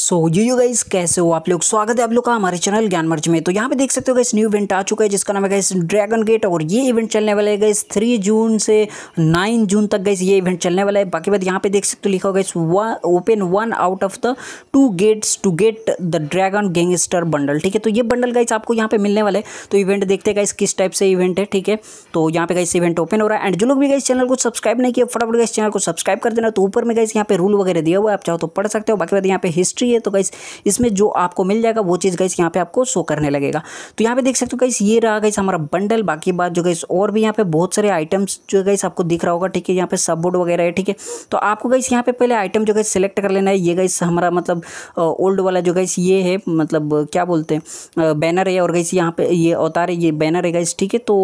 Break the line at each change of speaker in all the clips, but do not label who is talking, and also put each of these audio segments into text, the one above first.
so you you guys कैसे हो आप लोग स्वागत है आप लोग का हमारे चैनल ज्ञान मर्च में तो यहाँ पे देख सकते हो गाइस न्यू इवेंट आ चुका है जिसका नाम है गाइस ड्रैगन गेट और ये इवेंट चलने वाला है गाइस थ्री जून से नाइन जून तक गाइस ये इवेंट चलने वाला है बाकी बात यहाँ पे देख सकते हो लिखा होगा इस open one out of the two gates to get the dragon gangster bundle ठीक है तो ये बंडल गाइस आपको यहाँ पे मिलने वाला है तो इवेंट देखते गाइस किस टाइप से इवेंट है ठीक है तो यहाँ पे गाइस इवेंट ओपन हो रहा है एंड जो लोग भी गाइस चैनल को सब्सक्राइब नहीं किया फटाफट गाइस चैनल को सब्सक्राइब कर देना तो ऊपर में गाइस यहाँ पे रूल वगैरह दिया हुआ है आप चाहो तो पढ़ सकते हो बाकी बात यहाँ पे हिस्ट्री रही है तो गाइस इसमें जो आपको मिल जाएगा वो चीज़ गाइस यहाँ पे आपको शो करने लगेगा तो यहाँ पे देख सकते हो गाइस ये रहा गाइस हमारा बंडल बाकी बात जो गाइस और भी यहाँ पे बहुत सारे आइटम्स जो गाइस आपको दिख रहा होगा ठीक है यहाँ पे सब बोर्ड वगैरह है ठीक है तो आपको गाइस यहाँ पे पहले आइटम जो गाइस सेलेक्ट कर लेना है ये गाइस हमारा मतलब ओल्ड वाला जो गाइस ये है मतलब क्या बोलते हैं बैनर है और गाइस यहाँ पे ये अवतार है ये बैनर है गाइस ठीक है तो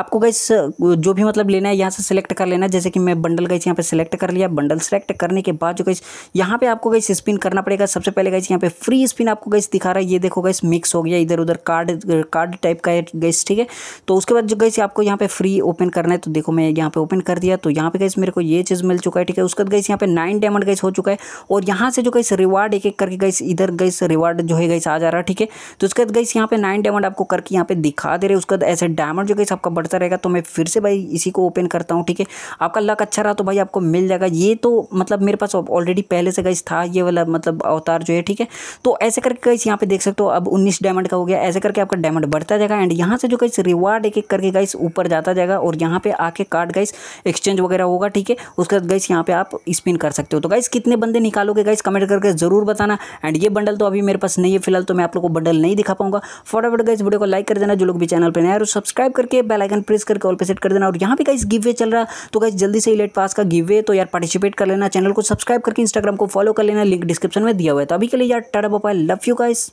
आपको गाइस जो भी मतलब लेना है यहाँ से सेलेक्ट कर लेना है जैसे कि मैं बंडल गाइस यहाँ पे सेलेक्ट कर लिया बंडल सेलेक्ट करने के बाद जो गाइस यहाँ पे आपको गाइस स्पिन करना पड़ेगा सबसे पहले गाइस यहाँ पे फ्री स्पिन आपको गाइस दिखा रहा है ये देखो गाइस मिक्स हो गया इधर उधर कार्ड कार्ड टाइप का है गाइस ठीक है तो उसके बाद जो गाइस आपको यहाँ पे फ्री ओपन करना है तो देखो मैं यहाँ पे ओपन कर दिया तो यहाँ पे गाइस मेरे को ये चीज़ मिल चुका है ठीक है उसके बाद गाइस यहाँ पे नाइन डायमंड गाइस हो चुका है और यहाँ से जो गाइस रिवार्ड एक एक करके गाइस इधर गाइस रिवार्ड जो है गाइस आ जा रहा है ठीक है तो उसके बाद गाइस यहाँ पे नाइन डायमंड आपको करके यहाँ पे दिखा दे रहे उसके बाद ऐसे डायमंड जो गाइस आपका बढ़ता रहेगा तो मैं फिर से भाई इसी को ओपन करता हूँ ठीक है आपका लक अच्छा रहा तो भाई आपको मिल जाएगा ये तो मतलब मेरे पास ऑलरेडी पहले से गाइस था ये वाला मतलब अवतार जो है ठीक है तो ऐसे करके गाइस यहाँ पे देख सकते हो अब उन्नीस डायमंड का हो गया ऐसे करके आपका डायमंड बढ़ता जाएगा एंड यहाँ से जो गाइस रिवार्ड एक एक करके गाइस ऊपर जाता जाएगा और यहाँ पे आके कार्ड गाइस एक्सचेंज वगैरह होगा ठीक है उसके बाद गाइस यहाँ पे आप स्पिन कर सकते हो तो गाइस कितने बंदे निकालोगे गाइस कमेंट करके जरूर बताना एंड ये बंडल तो अभी मेरे पास नहीं है फिलहाल तो मैं आप लोग को बंडल नहीं दिखा पाऊंगा फटाफट गाइस वीडियो को लाइक कर देना जो लोग भी चैनल पर नया सब्सक्राइब करके बेलाइकन प्रेस करके ऑल पे सेट कर देना और यहाँ पे गाइस गिव वे चल रहा तो गाइस जल्दी से इलेट पास का गिव वे तो यार पार्टिसिपेट कर लेना चैनल को सब्सक्राइब करके इंस्टाग्राम को फॉलो कर लेना लिंक डिस्क्रिप्शन में दिया हुआ है तो अभी के लिए यार टाटा बोपाई लव यू गाइस